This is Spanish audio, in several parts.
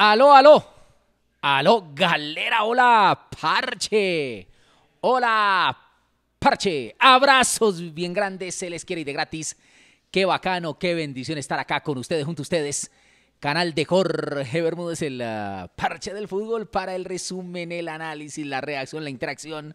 Aló, aló. Aló, galera. Hola, parche. Hola, parche. Abrazos bien grandes. Se les quiere ir de gratis. Qué bacano, qué bendición estar acá con ustedes, junto a ustedes. Canal de Jorge Bermúdez, el ah, parche del fútbol para el resumen, el análisis, la reacción, la interacción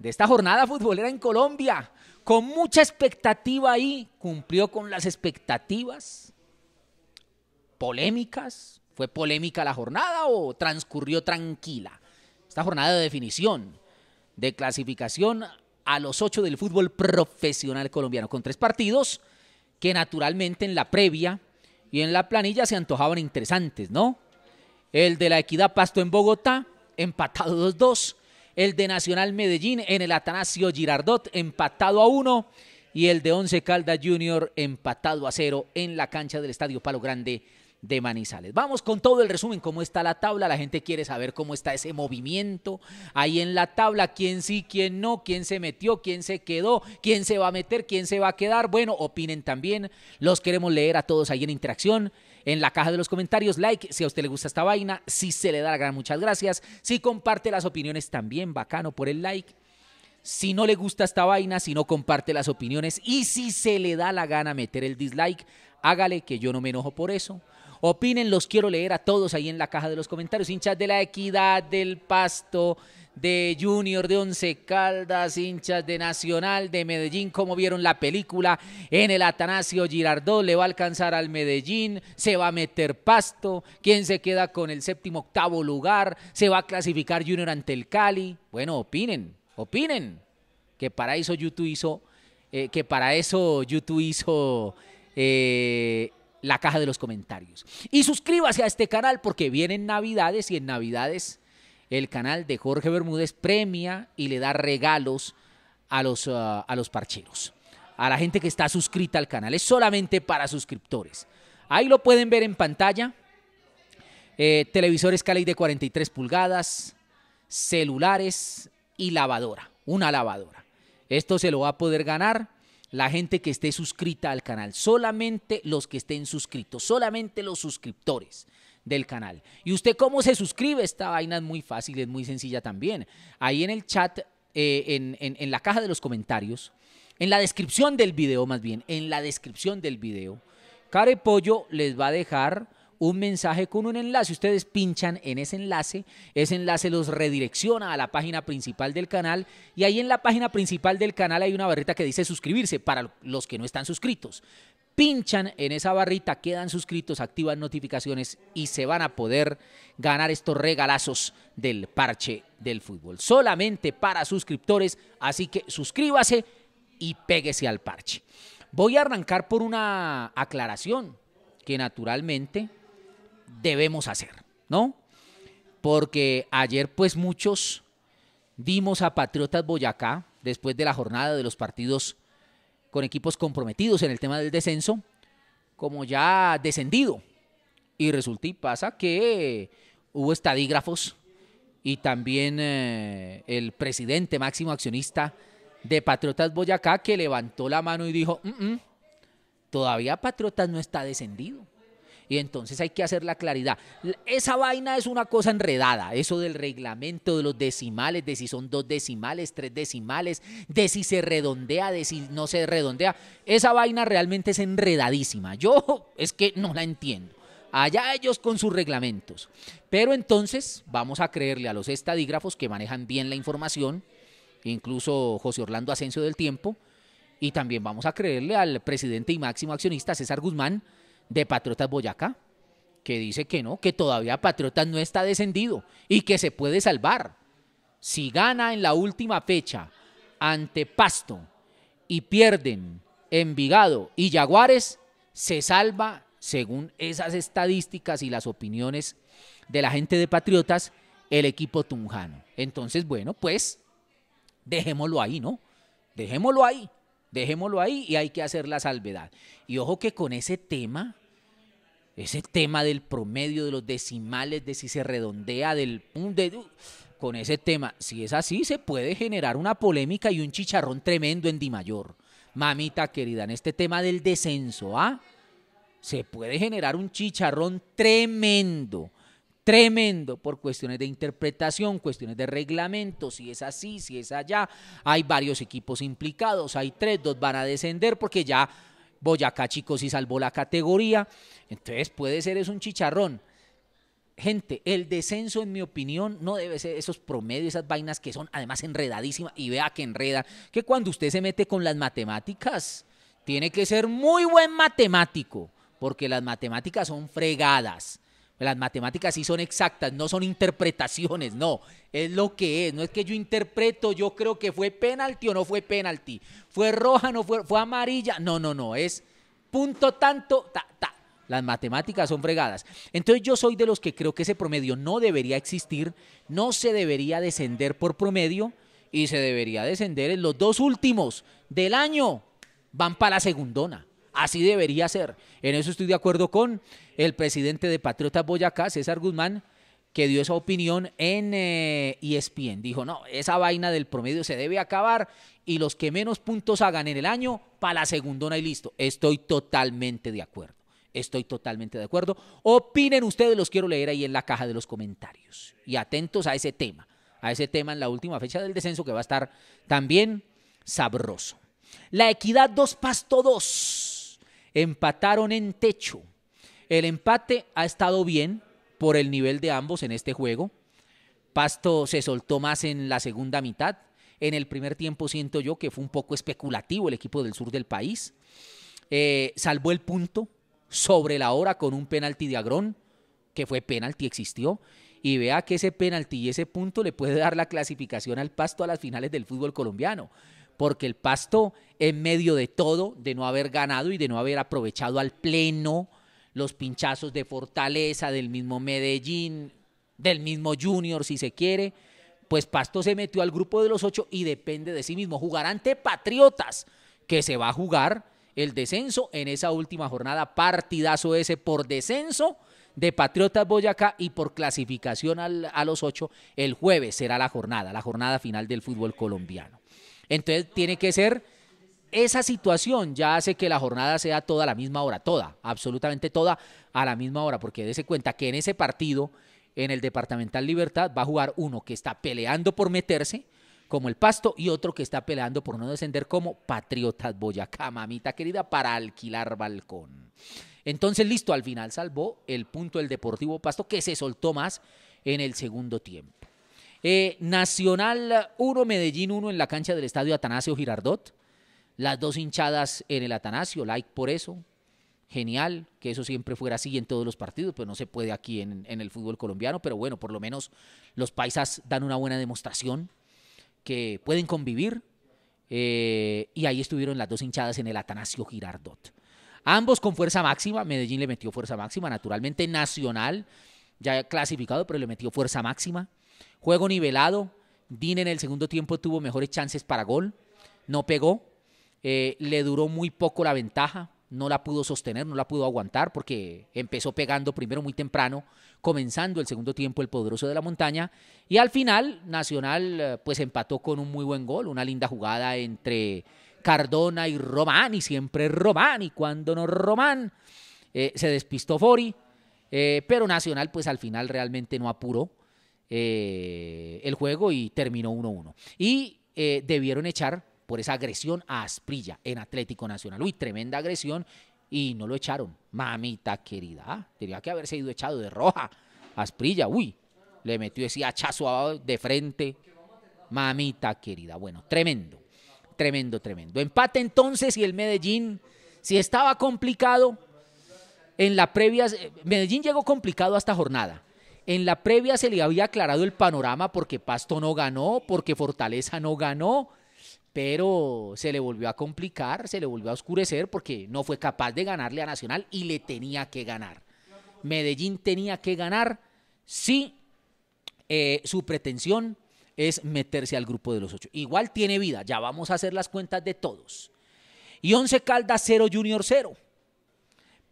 de esta jornada futbolera en Colombia. Con mucha expectativa ahí, cumplió con las expectativas polémicas, ¿Fue polémica la jornada o transcurrió tranquila? Esta jornada de definición, de clasificación a los ocho del fútbol profesional colombiano, con tres partidos que naturalmente en la previa y en la planilla se antojaban interesantes, ¿no? El de la Equidad Pasto en Bogotá, empatado 2-2. El de Nacional Medellín en el Atanasio Girardot, empatado a uno. Y el de Once Caldas Junior, empatado a cero en la cancha del Estadio Palo Grande de Manizales. Vamos con todo el resumen, cómo está la tabla, la gente quiere saber cómo está ese movimiento ahí en la tabla, quién sí, quién no, quién se metió, quién se quedó, quién se va a meter, quién se va a quedar. Bueno, opinen también, los queremos leer a todos ahí en interacción. En la caja de los comentarios, like si a usted le gusta esta vaina, si se le da la gran muchas gracias, si comparte las opiniones también, bacano por el like si no le gusta esta vaina, si no comparte las opiniones y si se le da la gana meter el dislike, hágale que yo no me enojo por eso. Opinen, los quiero leer a todos ahí en la caja de los comentarios. Hinchas de la Equidad, del Pasto, de Junior, de Once Caldas, hinchas de Nacional, de Medellín, como vieron la película en el Atanasio Girardot, le va a alcanzar al Medellín, se va a meter pasto, quién se queda con el séptimo, octavo lugar, se va a clasificar Junior ante el Cali. Bueno, opinen, opinen, que para eso YouTube hizo, eh, que para eso YouTube hizo... Eh, la caja de los comentarios. Y suscríbase a este canal porque vienen Navidades y en Navidades el canal de Jorge Bermúdez premia y le da regalos a los, uh, a los parcheros, a la gente que está suscrita al canal. Es solamente para suscriptores. Ahí lo pueden ver en pantalla. Eh, televisores Cali de 43 pulgadas, celulares y lavadora, una lavadora. Esto se lo va a poder ganar la gente que esté suscrita al canal, solamente los que estén suscritos, solamente los suscriptores del canal. ¿Y usted cómo se suscribe? Esta vaina es muy fácil, es muy sencilla también. Ahí en el chat, eh, en, en la caja de los comentarios, en la descripción del video más bien, en la descripción del video, Care Pollo les va a dejar un mensaje con un enlace. Ustedes pinchan en ese enlace, ese enlace los redirecciona a la página principal del canal y ahí en la página principal del canal hay una barrita que dice suscribirse para los que no están suscritos. Pinchan en esa barrita, quedan suscritos, activan notificaciones y se van a poder ganar estos regalazos del parche del fútbol. Solamente para suscriptores, así que suscríbase y péguese al parche. Voy a arrancar por una aclaración que naturalmente debemos hacer, ¿no? Porque ayer pues muchos dimos a Patriotas Boyacá después de la jornada de los partidos con equipos comprometidos en el tema del descenso, como ya descendido. Y resulta y pasa que hubo estadígrafos y también eh, el presidente máximo accionista de Patriotas Boyacá que levantó la mano y dijo, mm, mm, todavía Patriotas no está descendido y entonces hay que hacer la claridad. Esa vaina es una cosa enredada, eso del reglamento, de los decimales, de si son dos decimales, tres decimales, de si se redondea, de si no se redondea. Esa vaina realmente es enredadísima. Yo es que no la entiendo. Allá ellos con sus reglamentos. Pero entonces vamos a creerle a los estadígrafos que manejan bien la información, incluso José Orlando Asensio del Tiempo, y también vamos a creerle al presidente y máximo accionista César Guzmán, de Patriotas Boyacá, que dice que no, que todavía Patriotas no está descendido y que se puede salvar. Si gana en la última fecha ante Pasto y pierden Envigado y Jaguares, se salva según esas estadísticas y las opiniones de la gente de Patriotas el equipo tunjano. Entonces, bueno, pues dejémoslo ahí, ¿no? Dejémoslo ahí. Dejémoslo ahí y hay que hacer la salvedad. Y ojo que con ese tema, ese tema del promedio, de los decimales, de si se redondea, del... Uh, con ese tema, si es así, se puede generar una polémica y un chicharrón tremendo en Di Mayor. Mamita querida, en este tema del descenso, ¿ah? Se puede generar un chicharrón tremendo tremendo por cuestiones de interpretación, cuestiones de reglamento, si es así, si es allá. Hay varios equipos implicados, hay tres, dos van a descender porque ya Boyacá Chicos sí salvó la categoría. Entonces puede ser es un chicharrón. Gente, el descenso, en mi opinión, no debe ser esos promedios, esas vainas que son además enredadísimas. Y vea que enreda, que cuando usted se mete con las matemáticas, tiene que ser muy buen matemático, porque las matemáticas son fregadas las matemáticas sí son exactas, no son interpretaciones, no. Es lo que es. No es que yo interpreto, yo creo que fue penalti o no fue penalti. Fue roja, no fue, fue amarilla. No, no, no. Es punto tanto, ta, ta. Las matemáticas son fregadas. Entonces yo soy de los que creo que ese promedio no debería existir, no se debería descender por promedio y se debería descender en los dos últimos del año. Van para la segundona. Así debería ser. En eso estoy de acuerdo con el presidente de Patriotas Boyacá, César Guzmán, que dio esa opinión en ESPN. Eh, e Dijo, no, esa vaina del promedio se debe acabar y los que menos puntos hagan en el año, para la segundona y listo. Estoy totalmente de acuerdo. Estoy totalmente de acuerdo. Opinen ustedes, los quiero leer ahí en la caja de los comentarios. Y atentos a ese tema, a ese tema en la última fecha del descenso que va a estar también sabroso. La equidad dos pasto dos Empataron en techo. El empate ha estado bien por el nivel de ambos en este juego. Pasto se soltó más en la segunda mitad. En el primer tiempo siento yo que fue un poco especulativo el equipo del sur del país. Eh, salvó el punto sobre la hora con un penalti de Agrón, que fue penalti, existió. Y vea que ese penalti y ese punto le puede dar la clasificación al Pasto a las finales del fútbol colombiano porque el Pasto, en medio de todo, de no haber ganado y de no haber aprovechado al pleno los pinchazos de Fortaleza, del mismo Medellín, del mismo Junior, si se quiere, pues Pasto se metió al grupo de los ocho y depende de sí mismo. jugar ante Patriotas, que se va a jugar el descenso en esa última jornada. Partidazo ese por descenso de Patriotas Boyacá y por clasificación a los ocho el jueves será la jornada, la jornada final del fútbol colombiano. Entonces tiene que ser esa situación ya hace que la jornada sea toda a la misma hora, toda, absolutamente toda a la misma hora, porque dése cuenta que en ese partido, en el Departamental Libertad, va a jugar uno que está peleando por meterse, como el Pasto, y otro que está peleando por no descender como Patriotas Boyacá, mamita querida, para alquilar balcón. Entonces, listo, al final salvó el punto el Deportivo Pasto, que se soltó más en el segundo tiempo. Eh, Nacional 1, Medellín 1 en la cancha del estadio Atanasio Girardot. Las dos hinchadas en el Atanasio, like por eso. Genial, que eso siempre fuera así en todos los partidos, pero pues no se puede aquí en, el fútbol colombiano, pero bueno, por lo menos los paisas dan una buena demostración que pueden convivir. Eh, y ahí estuvieron las dos hinchadas en el Atanasio Girardot. Ambos con fuerza máxima, Medellín le metió fuerza máxima, naturalmente Nacional, ya clasificado, pero le metió fuerza máxima. Juego nivelado. Din en el segundo tiempo tuvo mejores chances para gol. No pegó. Eh, le duró muy poco la ventaja. No la pudo sostener, no la pudo aguantar porque empezó pegando primero muy temprano, comenzando el segundo tiempo el poderoso de la montaña. Y al final Nacional eh, pues empató con un muy buen gol, una linda jugada entre Cardona y Román, y siempre Román, y cuando no Román, eh, se despistó Fori, pero Nacional pues al final realmente no apuró. Eh, el juego y terminó 1-1. Y eh, debieron echar por esa agresión a Asprilla en Atlético Nacional. Uy, tremenda agresión y no lo echaron. Mamita querida, ah, tenía que haberse ido echado de roja. Asprilla, uy, le metió ese hachazo de frente. Mamita querida, bueno, tremendo, tremendo, tremendo. Empate entonces y el Medellín, si estaba complicado, en la previa, eh, Medellín llegó complicado esta jornada. En la previa se le había aclarado el panorama porque Pasto no ganó, porque Fortaleza no ganó, pero se le volvió a complicar, se le volvió a oscurecer porque no fue capaz de ganarle a Nacional y le tenía que ganar. Medellín tenía que ganar si eh, su pretensión es meterse al grupo de los ocho. Igual tiene vida, ya vamos a hacer las cuentas de todos. Y Once Caldas cero Junior cero.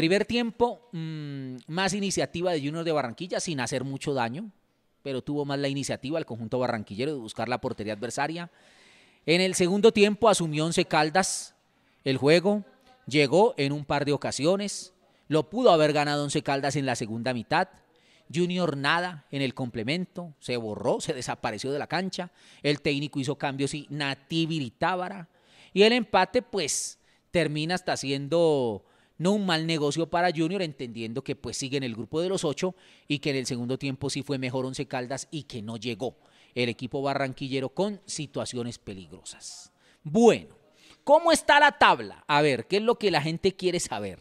Primer tiempo, mm, más iniciativa de Junior de Barranquilla sin hacer mucho daño, pero tuvo más la iniciativa el conjunto barranquillero de buscar la portería adversaria. En el segundo tiempo asumió Once Caldas el juego, llegó en un par de ocasiones, lo pudo haber ganado Once Caldas en la segunda mitad. Junior nada en el complemento, se borró, se desapareció de la cancha. El técnico hizo cambios y Nativi Tábara. Y el empate, pues, termina hasta siendo no un mal negocio para Junior, entendiendo que pues sigue en el grupo de los ocho y que en el segundo tiempo sí fue mejor Once Caldas y que no llegó el equipo barranquillero con situaciones peligrosas. Bueno, ¿cómo está la tabla? A ver, ¿qué es lo que la gente quiere saber?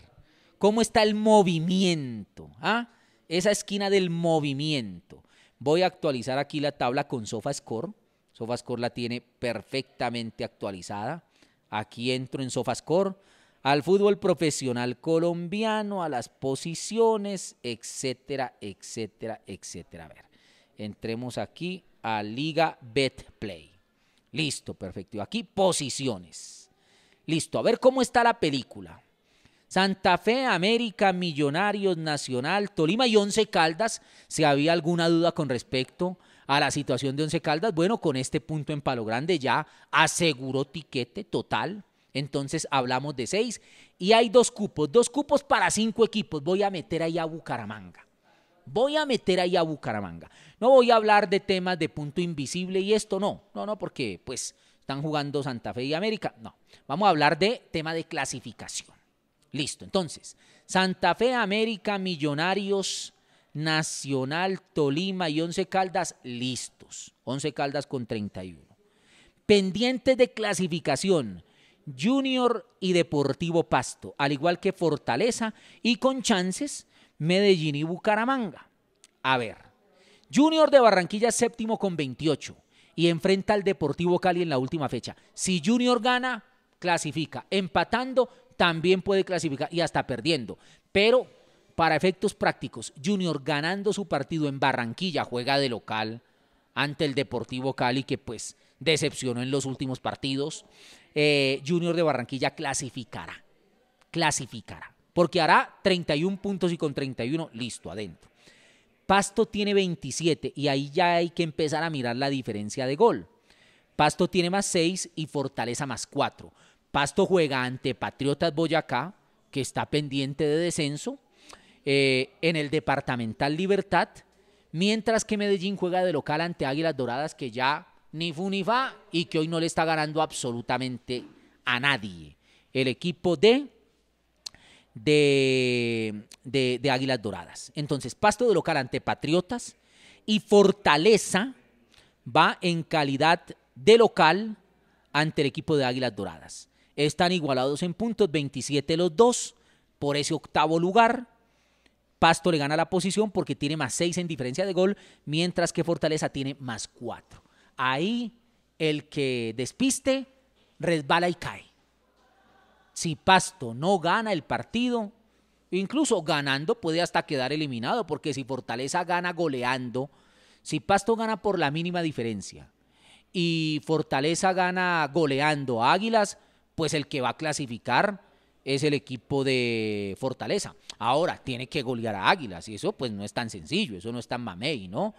¿Cómo está el movimiento? ¿Ah? Esa esquina del movimiento. Voy a actualizar aquí la tabla con SofaScore. SofaScore la tiene perfectamente actualizada. Aquí entro en SofaScore al fútbol profesional colombiano, a las posiciones, etcétera, etcétera, etcétera. A ver, entremos aquí a Liga Betplay. Listo, perfecto. Aquí posiciones. Listo, a ver cómo está la película. Santa Fe, América, Millonarios, Nacional, Tolima y Once Caldas. Si había alguna duda con respecto a la situación de Once Caldas, bueno, con este punto en Palo Grande ya aseguró tiquete total entonces hablamos de seis y hay dos cupos, dos cupos para cinco equipos. Voy a meter ahí a Bucaramanga. Voy a meter ahí a Bucaramanga. No voy a hablar de temas de punto invisible y esto no, no, no, porque pues están jugando Santa Fe y América. No, vamos a hablar de tema de clasificación. Listo, entonces, Santa Fe, América, Millonarios, Nacional, Tolima y Once Caldas listos. Once Caldas con 31. Pendientes de clasificación, Junior y Deportivo Pasto, al igual que Fortaleza y con chances Medellín y Bucaramanga. A ver, Junior de Barranquilla séptimo con 28 y enfrenta al Deportivo Cali en la última fecha. Si Junior gana, clasifica. Empatando, también puede clasificar y hasta perdiendo. Pero para efectos prácticos, Junior ganando su partido en Barranquilla juega de local ante el Deportivo Cali que pues decepcionó en los últimos partidos. Eh, Junior de Barranquilla clasificará. Clasificará. Porque hará 31 puntos y con 31, listo, adentro. Pasto tiene 27 y ahí ya hay que empezar a mirar la diferencia de gol. Pasto tiene más 6 y Fortaleza más 4. Pasto juega ante Patriotas Boyacá, que está pendiente de descenso, eh, en el Departamental Libertad, mientras que Medellín juega de local ante Águilas Doradas, que ya ni fu ni fa y que hoy no le está ganando absolutamente a nadie. El equipo de de, de, Águilas Doradas. Entonces, Pasto de local ante Patriotas y Fortaleza va en calidad de local ante el equipo de Águilas Doradas. Están igualados en puntos, 27 los dos, por ese octavo lugar. Pasto le gana la posición porque tiene más 6 en diferencia de gol, mientras que Fortaleza tiene más 4 ahí el que despiste resbala y cae. Si Pasto no gana el partido, incluso ganando puede hasta quedar eliminado, porque si Fortaleza gana goleando, si Pasto gana por la mínima diferencia y Fortaleza gana goleando a Águilas, pues el que va a clasificar es el equipo de Fortaleza. Ahora, tiene que golear a Águilas y eso pues no es tan sencillo, eso no es tan mamey, ¿no?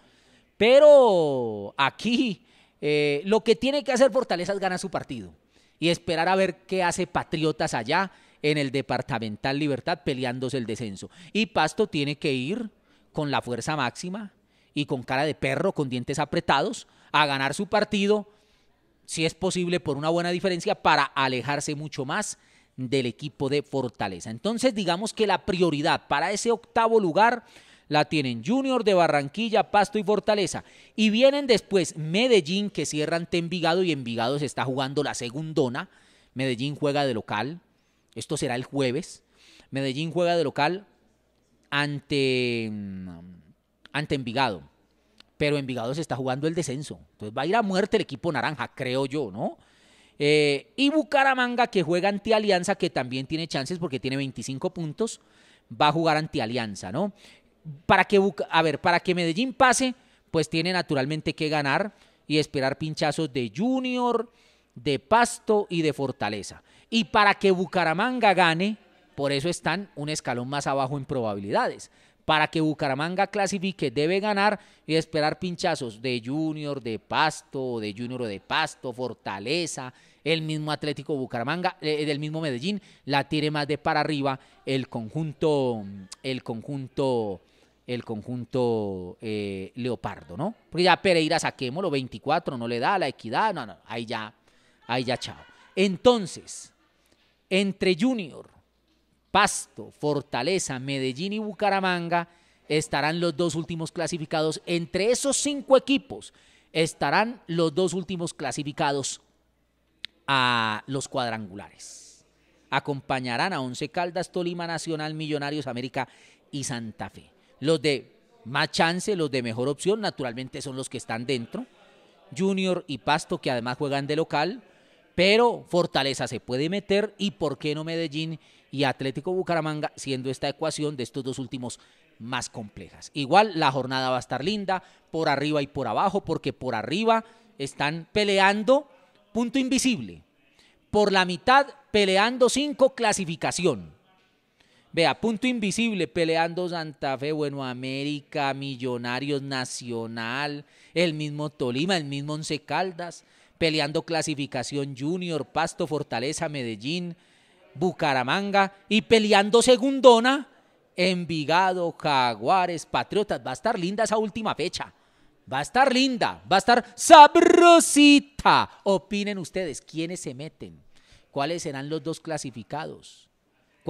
Pero aquí eh, lo que tiene que hacer Fortaleza es ganar su partido y esperar a ver qué hace Patriotas allá en el Departamental Libertad peleándose el descenso. Y Pasto tiene que ir con la fuerza máxima y con cara de perro, con dientes apretados, a ganar su partido, si es posible, por una buena diferencia, para alejarse mucho más del equipo de Fortaleza. Entonces, digamos que la prioridad para ese octavo lugar la tienen Junior de Barranquilla, Pasto y Fortaleza. Y vienen después Medellín, que cierra ante Envigado y Envigado se está jugando la segundona. Medellín juega de local. Esto será el jueves. Medellín juega de local ante, mm, ante Envigado. Pero Envigado se está jugando el descenso. Entonces va a ir a muerte el equipo naranja, creo yo, ¿no? Eh, y Bucaramanga, que juega ante Alianza, que también tiene chances porque tiene 25 puntos, va a jugar ante Alianza, ¿no? para que, a ver, para que Medellín pase, pues tiene naturalmente que ganar y esperar pinchazos de Junior, de Pasto y de Fortaleza. Y para que Bucaramanga gane, por eso están un escalón más abajo en probabilidades. Para que Bucaramanga clasifique, debe ganar y esperar pinchazos de Junior, de Pasto, de Junior o de Pasto, Fortaleza, el mismo Atlético Bucaramanga, eh, eh, del mismo Medellín, la tire más de para arriba el conjunto, el conjunto el conjunto eh, leopardo, ¿no? Porque ya Pereira saquémoslo, 24, no le da la equidad, no, no, ahí ya, ahí ya, chao. Entonces, entre Junior, Pasto, Fortaleza, Medellín y Bucaramanga estarán los dos últimos clasificados. Entre esos cinco equipos estarán los dos últimos clasificados a los cuadrangulares. Acompañarán a Once Caldas, Tolima Nacional, Millonarios América y Santa Fe. Los de más chance, los de mejor opción, naturalmente son los que están dentro. Junior y Pasto, que además juegan de local, pero Fortaleza se puede meter y por qué no Medellín y Atlético Bucaramanga, siendo esta ecuación de estos dos últimos más complejas. Igual la jornada va a estar linda por arriba y por abajo, porque por arriba están peleando punto invisible, por la mitad peleando cinco clasificación Vea, punto invisible, peleando Santa Fe, Bueno América, Millonarios Nacional, el mismo Tolima, el mismo Once Caldas, peleando clasificación Junior, Pasto, Fortaleza, Medellín, Bucaramanga y peleando segundona, Envigado, Caguares, Patriotas. Va a estar linda esa última fecha. Va a estar linda, va a estar sabrosita. Opinen ustedes, ¿quiénes se meten? ¿Cuáles serán los dos clasificados?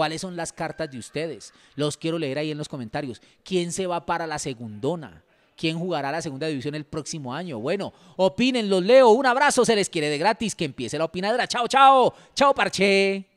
¿Cuáles son las cartas de ustedes? Los quiero leer ahí en los comentarios. ¿Quién se va para la segundona? ¿Quién jugará la segunda división el próximo año? Bueno, opinen, los leo. Un abrazo, se les quiere de gratis. Que empiece la opinadora. Chao, chao. Chao, parche.